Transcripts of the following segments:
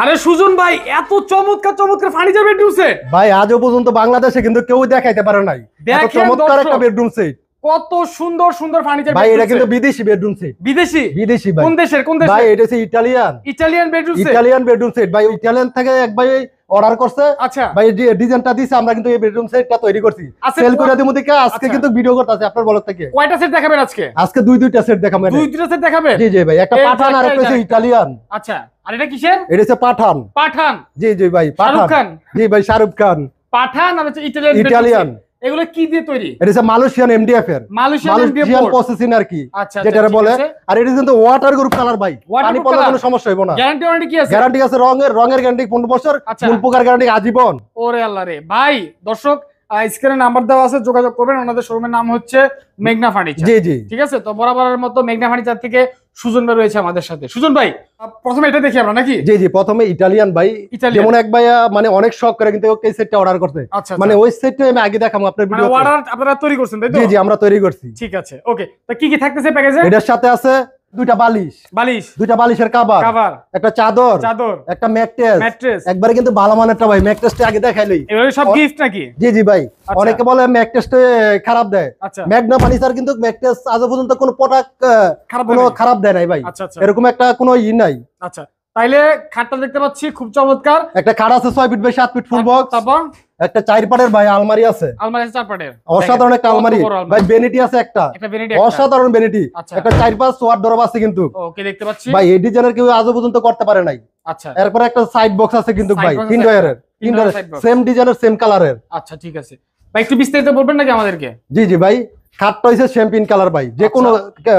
আরে সুজন ভাই এত চমৎকার চমৎকার ফার্নিচার বেডরুম সেট ভাই আজও পর্যন্ত বাংলাদেশে কিন্তু কেউ দেখাইতে পারে নাই চমৎকার একটা বেডরুম সেট কত সুন্দর সুন্দর ফার্নিচার ভাই এটা কিন্তু বিদেশি বেডরুম সেট বিদেশি বিদেশি কোন দেশের কোন ভাই এটা বেডরুম বেডরুম সেট থেকে অর্ডার করছে আচ্ছা ভাই দিছে আমরা কিন্তু এই বেডরুম তৈরি করছি আজকে আচ্ছা। কিন্তু ভিডিও করতেছে আপনার সেট দেখাবেন আজকে আজকে দুই দুইটা সেট দেখাবেন দুইটা সেট দেখাবেন একটা পাঠান আর একটা আচ্ছা এটা হচ্ছে পাঠান পাঠান জি জি ভাই জি ভাই শাহরুখ খান পাঠান আর হচ্ছে এগুলো কি দিয়ে তৈরি এটা হচ্ছে মালয়েশিয়ান এমডিএফ এর মালয়েশিয়ান প্রসেসিং আর কি আচ্ছা, আচ্ছা, যেটা বলে আর এটা কিন্তু ওয়াটার গ্রুপ কালার ভাই পানি পড়লে কোনো সমস্যা হবে না গ্যারান্টি ওয়ারেন্টি কি আছে গ্যারান্টি আছে রং এর রং এর গ্যারান্টি 15 বছর আচ্ছা। ফুল পোকার গ্যারান্টি আজীবন ওরে আল্লাহ রে ভাই দর্শক স্ক্রিনে নাম্বার দেওয়া আছে যোগাযোগ করবেন ওনাদের শোরুমের নাম হচ্ছে মেঘনা ফার্নিচার জি জি ঠিক আছে তো বরাবরের মতো মেঘনা ফার্নিচার থেকে সুজন ভাই রয়েছে আমাদের সাথে সুজন ভাই প্রথমে এটা দেখি আমরা নাকি জি জি প্রথমে ইটালিয়ান ভাই যেমন এক ভাইয়া মানে অনেক শখ করে কিন্তু ওকে সেটটা অর্ডার করতে মানে ওই সেটটা আমি আগে দেখাবো আপনার মানে ভিডিও অর্ডার আপনারা তৈরি করছেন তাই তো জি জি আমরা তৈরি করছি ঠিক আছে ওকে তো কি কি থাকতেছে প্যাকেজে এটার সাথে আছে দুইটা বালিশ বালিশ বালিশের একটা চাদর চাদর একটা ম্যাট্রেস ম্যাট্রেস একবারে কিন্তু ভালো মানেরটা ভাই ম্যাট্রেসটা আগে দেখাইলই সব গিফট নাকি জি জি ভাই আচ্ছা। অনেকে বলে ম্যাট্রেসটা খারাপ দেয় আচ্ছা। ম্যাগনা ফার্নিচার কিন্তু ম্যাট্রেস আজ পর্যন্ত কোনো প্রোডাক্ট খারাপ কোনো খারাপ দেয় নাই ভাই আচ্ছা, এরকম একটা কোনো ই নাই আচ্ছা তাইলে খাটটা দেখতে পাচ্ছি খুব চমৎকার একটা খাট আছে ছয় ফিট বাই সাত ফিট ফুল বক্স তারপর একটা চার পাটের ভাই আলমারি আছে আলমারি আছে চার পাটের অসাধারণ একটা আলমারি ভাই বেনিটি আছে একটা অসাধারণ বেনিটি আচ্ছা। একটা চার পাঁচ সোয়ার ডরব আছে কিন্তু ওকে দেখতে পাচ্ছি ভাই এই ডিজাইনের কেউ আজও পর্যন্ত করতে পারে নাই আচ্ছা এরপর একটা সাইড বক্স আছে কিন্তু ভাই তিন ডয়ারের তিন ডয়ারের সেম ডিজাইনের সেম কালারের আচ্ছা ঠিক আছে ভাই একটু বিস্তারিত বলবেন নাকি আমাদেরকে জি জি ভাই খাটটা হইছে শ্যাম্পিন কালার ভাই যে আচ্ছা। কোনো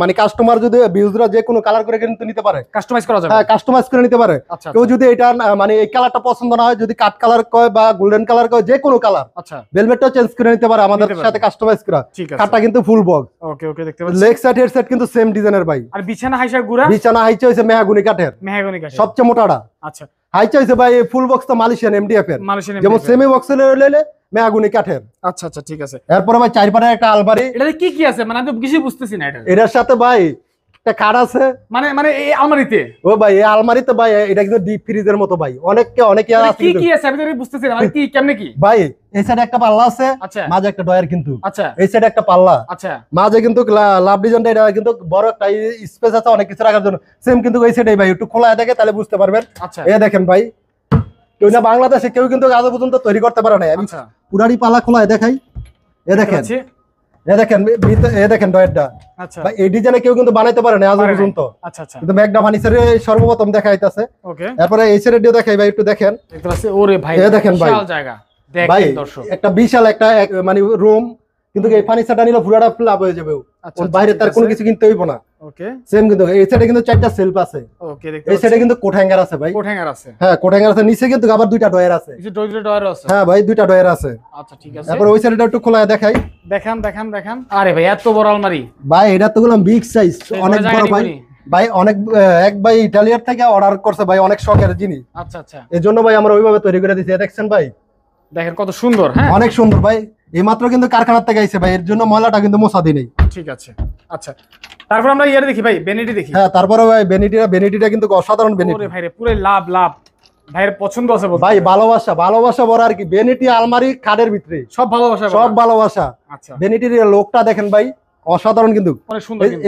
মানে কাস্টমার যদি ভিউজরা যে কোনো কালার করে কিন্তু নিতে পারে কাস্টমাইজ করা যাবে হ্যাঁ কাস্টমাইজ করে নিতে পারে আচ্ছা, কেউ আচ্ছা। যদি এটা মানে এই কালারটা পছন্দ না হয় যদি কাট কালার কয় বা গোল্ডেন কালার কয় যে কোনো কালার আচ্ছা ভেলভেটটা চেঞ্জ করে নিতে পারে আমাদের সাথে কাস্টমাইজ করা খাটটা কিন্তু ফুল বক্স ওকে ওকে দেখতে পাচ্ছি লেগ সাইড হেড সেট কিন্তু সেম ডিজাইনের ভাই আর বিছানা হাইসা গুড়া বিছানা হাইসা হইছে মেহাগুনি কাঠের মেহাগুনি কাঠের সবচেয়ে মোটাটা আচ্ছা হাইসা হইছে ভাই ফুল বক্স তো মালয়েশিয়ান এমডিএফ এর যেমন সেমি বক্সের হলে মেয়াগুনি কাঠের আচ্ছা আচ্ছা ঠিক আছে এরপরে ভাই একটা আলমারি এটাতে কি কি আছে মানে আমি কিছু বুঝতেছি না এটা এটার সাথে ভাই মানে, মানে এই সাইডে মানে একটা পাল্লা আছে আচ্ছা। মাঝে একটা কিন্তু আচ্ছা এই সাইডে একটা পাল্লা আচ্ছা মাঝে কিন্তু লাভ কিন্তু বড় একটা স্পেস আছে অনেক কিছু রাখার জন্য সেম কিন্তু ভাই একটু খোলা থাকে তাহলে বুঝতে পারবেন আচ্ছা এ দেখেন ভাই কেউ না বাংলাদেশে কেউ কিন্তু আজ পর্যন্ত তৈরি করতে পারে নাই আমি আচ্ছা। পুরারি পালা খোলা দেখাই এ দেখেন এ দেখেন আচ্ছা। ডিজাইনে কেউ কিন্তু বানাইতে পারে না পর্যন্ত আচ্ছা, সর্বপ্রথম তারপরে ভাই একটু দেখেন এ দেখেন ভাই একটা বিশাল একটা মানে রুম কিন্তু এই ফার্নিচারটা নিলে পুরাটা ফ্ল্যাপ হয়ে যাবে আচ্ছা, আচ্ছা, বাইরে তার কোনো কিছু কিনতে হইব না ওকে কিন্তু এই সাইডে কিন্তু চারটা সেলফ আছে ওকে এই সাইডে কিন্তু কোট আছে ভাই আছে হ্যাঁ আছে নিচে কিন্তু আবার দুইটা ডয়ার আছে ডয়ার আছে হ্যাঁ ভাই দুইটা ডয়ার আছে আচ্ছা ঠিক আছে ওই সাইডটা একটু খোলা দেখাই দেখান দেখান দেখান আরে ভাই এত বড় আলমারি ভাই এটা তো গুলো বিগ সাইজ অনেক বড় ভাই ভাই অনেক এক ভাই ইটালিয়ার থেকে অর্ডার করছে ভাই অনেক শখের জিনিস আচ্ছা আচ্ছা জন্য ভাই আমরা ওইভাবে তৈরি করে দিয়েছি দেখছেন ভাই দেখেন কত সুন্দর হ্যাঁ অনেক সুন্দর ভাই এইমাত্র কিন্তু কারখানার থেকে আইছে ভাই এর জন্য ময়লাটা কিন্তু মোছা দিই নেই ঠিক আছে আচ্ছা তারপর আমরা ইয়ারে দেখি ভাই বেনিটি দেখি হ্যাঁ তারপরে ভাই বেনিটিটা বেনিটিটা কিন্তু অসাধারণ বেনিটি ভাই রে পুরো লাভ লাভ ভাইয়ের পছন্দ আছে বলতে ভাই ভালোবাসা ভালোবাসা বড় আর কি বেনিটি আলমারি খাটের ভিতরে সব ভালোবাসা সব ভালোবাসা আচ্ছা বেনিটির লোকটা দেখেন ভাই অসাধারণ কিন্তু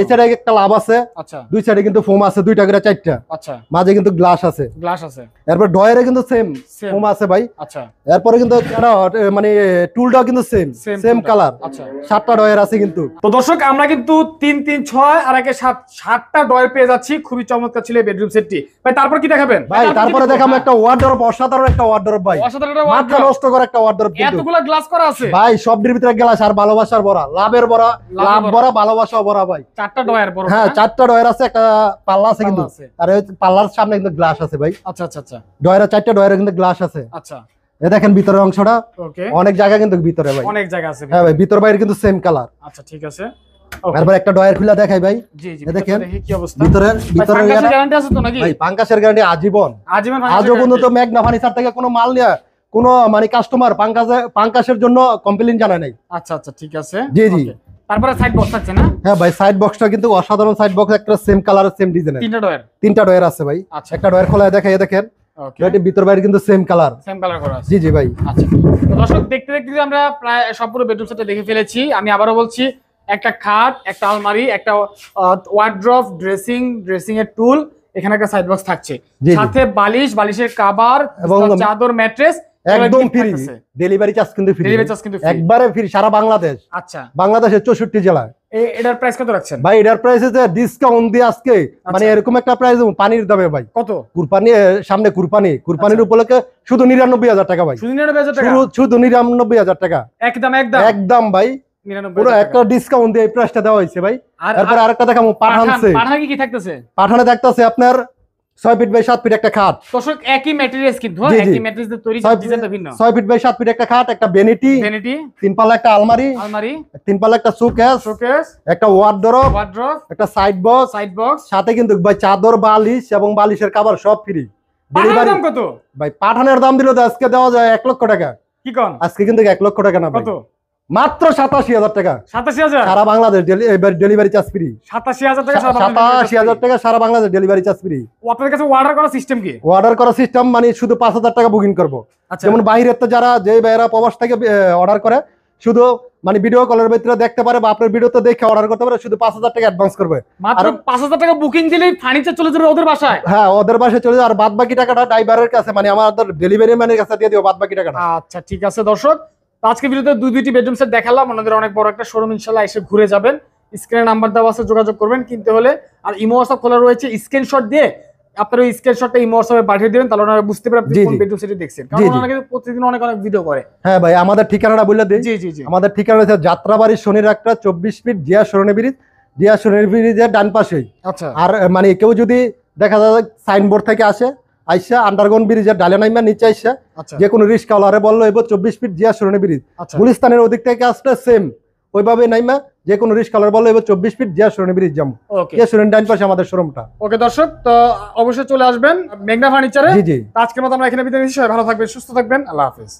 এই সাইডে একটা লাভ আছে আচ্ছা। দুই সাইডে কিন্তু ফোম আছে দুইটা করে চারটা আচ্ছা। মাঝে কিন্তু গ্লাস আছে গ্লাস আছে এরপর ডয়ারে কিন্তু সেম ফোম আছে ভাই আচ্ছা এরপরে কিন্তু মানে টুলটাও কিন্তু সেম সেম কালার আচ্ছা সাতটা ডয়ার আছে কিন্তু তো দর্শক আমরা কিন্তু তিন তিন ছয় আর একে সাত সাতটা ডয়ার পেয়ে যাচ্ছি খুবই চমৎকার ছিল বেডরুম সেটটি ভাই তারপর কি দেখাবেন ভাই তারপরে দেখাবো একটা ওয়ার্ডরোব অসাধারণ একটা ওয়ার্ডরোব ভাই অসাধারণ মাত্রা নষ্ট করা একটা ওয়ার্ডরোব এতগুলা গ্লাস করা আছে ভাই সব ভিতরে গ্লাস আর ভালোবাসার বড়া লাভের বড়া লাভ হ্যাঁ, আচ্ছা, আচ্ছা, আচ্ছা। দেখেন ভিতরের অংশটা অনেক কিন্তু ভিতরে ভাই অনেক জায়গা আছে হ্যাঁ ভিতর বাইরে কিন্তু সেম কালার আচ্ছা ঠিক আছে আজীবন আজও থেকে কোনো মাল নিয়ে কোনো মানে কাস্টমার পাঙ্কাশের জন্য কমপ্লেন জানা নাই আচ্ছা আচ্ছা ঠিক আছে জি জি তারপরে সাইড আছে না হ্যাঁ সাইড আচ্ছা। আচ্ছা। দেখে ফেলেছি আমি আবারও বলছি একটা খাট একটা আলমারি একটা ওয়ার্ড্রপ ড্রেসিং ড্রেসিং এর টুল এখানে একটা সাইড বক্স থাকছে সাথে বালিশ বালিশের কাবার চাদর ম্যাট্রেস একদম ফ্রি ডেলিভারি চার্জ কিন্তু ফ্রি একবারে ফ্রি সারা বাংলাদেশ আচ্ছা বাংলাদেশের চৌষট্টি জেলায় এটার প্রাইস কত রাখছেন ভাই এটার প্রাইস ডিসকাউন্ট দিয়ে আজকে আচ্ছা। মানে এরকম একটা প্রাইস পানির দামে ভাই কত সামনে কুরপানি কুরপানির আচ্ছা। উপলক্ষে শুধু নিরানব্বই হাজার টাকা ভাই শুধু নিরানব্বই হাজার টাকা একদম একদম একদম ভাই পুরো একটা ডিসকাউন্ট দিয়ে এই প্রাইসটা দেওয়া হয়েছে ভাই তারপর আরেকটা দেখাবো পাঠানছে পাঠানে আপনার 6 ফিট বাই 7 ফিট একটা খাট দর্শক একই ম্যাটেরিয়ালস কিন্তু একই ম্যাটেরিয়ালস দিয়ে তৈরি ডিজাইনটা ভিন্ন 6 ফিট বাই 7 ফিট একটা খাট একটা তিন পাল্লা একটা আলমারি আলমারি তিন পাল্লা একটা শোকেস শোকেস একটা ওয়ার্ডরোব ওয়ার্ডরোব একটা সাইড বক্স সাইড বক্স সাথে কিন্তু ভাই চাদর বালিশ এবং বালিশের কভার সব ফ্রি ডেলিভারি দাম কত ভাই পাঠানোর দাম দিলো তো আজকে দেওয়া যায় 1 লক্ষ টাকা কি কোন আজকে কিন্তু 1 লক্ষ টাকা না কত মাত্র সাতাশি হাজার টাকা সাতাশি হাজার সারা বাংলাদেশ ডেলিভারি চার্জ ফ্রি সাতাশি হাজার টাকা সাতাশি হাজার টাকা সারা বাংলাদেশ ডেলিভারি চার্জ ফ্রি আপনাদের কাছে অর্ডার করার সিস্টেম কি অর্ডার করার সিস্টেম মানে শুধু পাঁচ হাজার টাকা বুকিং করবো আচ্ছা। যেমন বাইরের তো যারা যে বাইরা প্রবাস থেকে অর্ডার করে শুধু মানে ভিডিও কলের ভিতরে দেখতে পারে বা আপনার তো দেখে অর্ডার করতে পারে শুধু পাঁচ হাজার টাকা অ্যাডভান্স করবে মাত্র পাঁচ হাজার টাকা বুকিং দিলেই ফার্নিচার চলে যাবে ওদের বাসায় হ্যাঁ ওদের বাসায় চলে যাবে আর বাদ বাকি টাকাটা ড্রাইভারের কাছে মানে আমাদের ডেলিভারি ম্যানের কাছে দিয়ে দিও বাদ বাকি টাকাটা আচ্ছা ঠিক আছে দর্শক আজকে ভিডিওতে দুই দুইটি বেডরুম সেট দেখালাম আপনাদের অনেক বড় একটা শোরুম ইনশাল্লাহ এসে ঘুরে যাবেন স্ক্রিনে নাম্বার দেওয়া আছে যোগাযোগ করবেন কিনতে হলে আর ইমো হোয়াটসঅ্যাপ খোলা রয়েছে স্ক্রিনশট দিয়ে আপনার ওই স্ক্রিনশটটা ইমো হোয়াটসঅ্যাপে পাঠিয়ে দিবেন তাহলে ওনারা বুঝতে পারবেন আপনি কোন বেডরুম সেটি দেখছেন কারণ ওনারা কিন্তু প্রতিদিন অনেক অনেক ভিডিও করে হ্যাঁ ভাই আমাদের ঠিকানাটা বলে দেই জি জি জি আমাদের ঠিকানা হচ্ছে যাত্রাবাড়ি শনির একটা 24 ফিট জিয়া শরণে ব্রিজ জিয়া শরণে ব্রিজের ডান পাশেই আচ্ছা আর মানে কেউ যদি দেখা যায় সাইনবোর্ড থেকে আসে আইসা আন্ডারগ্রাউন্ড ব্রিজের ডালে নাইমা নিচে আইসা আচ্ছা। যে কোনো রিক্সাওয়ালারে বললো এবার চব্বিশ ফিট জিয়া সুরণী ব্রিজ আচ্ছা। গুলিস্তানের ওদিক থেকে আসলে সেম ওইভাবে নাইমা যে কোনো রিস্ক কালার বলো এবার চব্বিশ ফিট জিয়া সুরেন ব্রিজ জাম জিয়া সুরেন ডাইন পাশে আমাদের শোরুমটা ওকে দর্শক তো অবশ্যই চলে আসবেন মেঘনা ফার্নিচারে জি জি আজকের মতো আমরা এখানে বিদায় নিচ্ছি ভালো থাকবেন সুস্থ থাকবেন আল্লাহ হাফিজ